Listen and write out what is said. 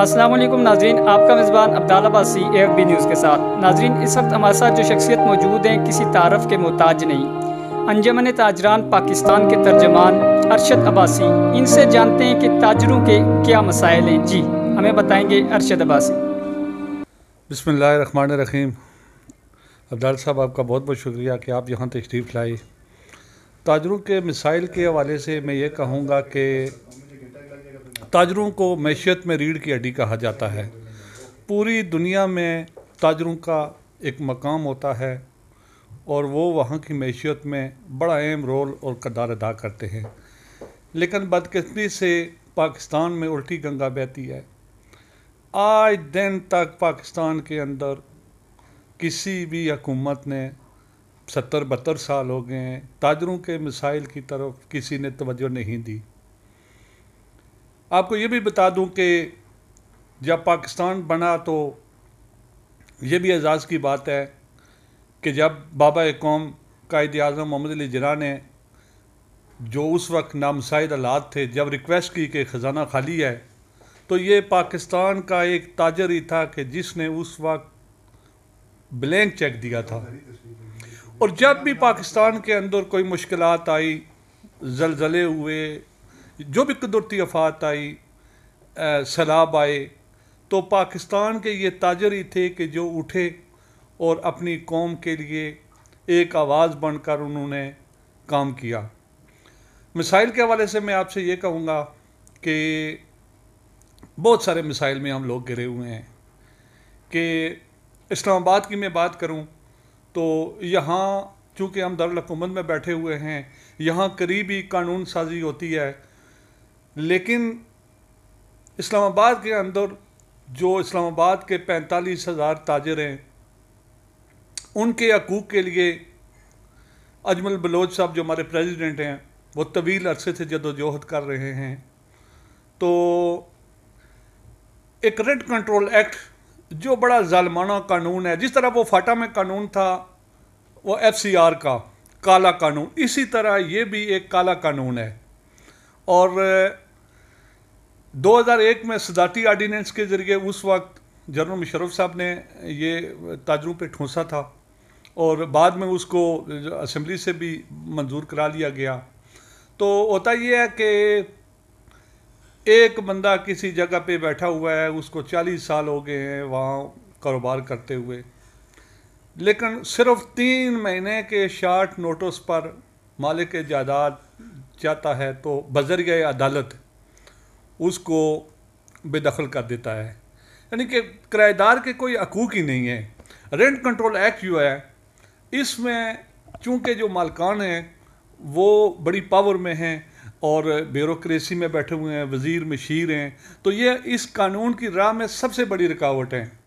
अस्सलाम वालेकुम नाजरीन आपका मेज़बान अब्दालाबासी एफ बी न्यूज़ के साथ नाजरीन इस वक्त हमारे साथ जो शख्सियत मौजूद हैं किसी तारफ़ के मोहताज नहीं अंजमन ताजरान पाकिस्तान के तर्जमान अरशद अब्बासी इनसे जानते हैं कि ताजरों के क्या मसाइल हैं जी हमें बताएंगे अरशद अब्बासी बसमान रहीम अब्दाल साहब आपका बहुत बहुत शुक्रिया कि आप यहाँ तशरीफ़ लाए ताजरों के मिसाइल के हवाले से मैं ये कहूँगा कि ताजरों को मैशियत में रीढ़ की हड्डी कहा जाता है पूरी दुनिया में ताजरों का एक मकाम होता है और वो वहाँ की मैशियत में बड़ा अहम रोल और करदार अदा करते हैं लेकिन बदकस्मती से पाकिस्तान में उल्टी गंगा बहती है आज दिन तक पाकिस्तान के अंदर किसी भी हकूमत ने सत्तर बहत्तर साल हो गए हैं ताजरों के मिसाइल की तरफ किसी ने तवज्जो नहीं दी आपको ये भी बता दूं कि जब पाकिस्तान बना तो ये भी एजाज़ की बात है कि जब बाबा कौम कायद अजम मोहम्मद अली जना ने जो उस वक्त नामसाइद हालात थे जब रिक्वेस्ट की कि ख़जाना खाली है तो ये पाकिस्तान का एक ताजर ही था कि जिसने उस वक्त ब्लैंक चेक दिया था और जब भी पाकिस्तान के अंदर कोई मुश्किल आई जलजले हुए जो भी कुदरती आफात आई सैलाब आए तो पाकिस्तान के ये ताजर ही थे कि जो उठे और अपनी कौम के लिए एक आवाज़ बनकर उन्होंने काम किया मिसाइल के हवाले से मैं आपसे ये कहूँगा कि बहुत सारे मिसाइल में हम लोग गिरे हुए हैं कि इस्लामाबाद की मैं बात करूं तो यहाँ चूँकि हम दारकूमत में बैठे हुए हैं यहाँ करीबी कानून साजी होती है लेकिन इस्लामाबाद के अंदर जो इस्लामाबाद के पैंतालीस हज़ार ताजर हैं उनके हकूक़ के लिए अजमल बलोच साहब जो हमारे प्रेसिडेंट हैं वो तवील अरसे से जदोजहद कर रहे हैं तो एक रेड कंट्रोल एक्ट जो बड़ा ज़ालमाना कानून है जिस तरह वो फाटा में कानून था वो एफ सी आर का काला कानून इसी तरह ये भी एक काला कानून है और 2001 में सदारती आर्डीनेंस के ज़रिए उस वक्त जनरल मुशरफ साहब ने ये ताजरों पे ठोंसा था और बाद में उसको असम्बली से भी मंजूर करा लिया गया तो होता ये है कि एक बंदा किसी जगह पे बैठा हुआ है उसको 40 साल हो गए हैं वहाँ कारोबार करते हुए लेकिन सिर्फ तीन महीने के शार्ट नोटिस पर मालिक जायदाद जाता है तो गए अदालत उसको बेदखल कर देता है यानी कि किराएदार के कोई हकूक ही नहीं है रेंट कंट्रोल एक्ट जो है इसमें चूँकि जो मालकान हैं वो बड़ी पावर में हैं और ब्यूरोसी में बैठे हुए हैं वज़ीर मशीर हैं तो ये इस कानून की राह में सबसे बड़ी रुकावट है